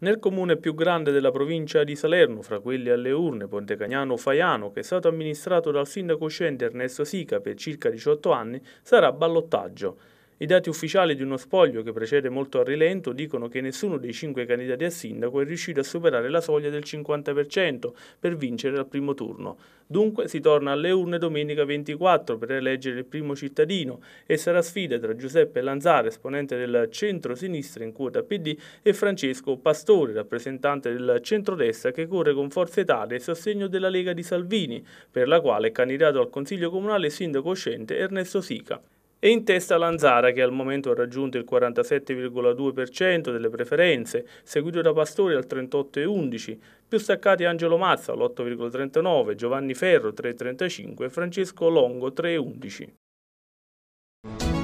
Nel comune più grande della provincia di Salerno, fra quelli alle urne, Pontecagnano Faiano, che è stato amministrato dal sindaco uscente Ernesto Sica per circa 18 anni, sarà ballottaggio. I dati ufficiali di uno spoglio che precede molto a rilento dicono che nessuno dei cinque candidati a sindaco è riuscito a superare la soglia del 50% per vincere al primo turno. Dunque si torna alle urne domenica 24 per eleggere il primo cittadino e sarà sfida tra Giuseppe Lanzare, esponente del centro-sinistra in quota PD, e Francesco Pastore, rappresentante del centro-destra che corre con Forza Italia e sostegno della Lega di Salvini, per la quale è candidato al Consiglio Comunale sindaco uscente Ernesto Sica. E in testa Lanzara che al momento ha raggiunto il 47,2% delle preferenze, seguito da Pastori al 38,11%, più staccati Angelo Mazza all'8,39%, Giovanni Ferro 3,35% e Francesco Longo 3,11%.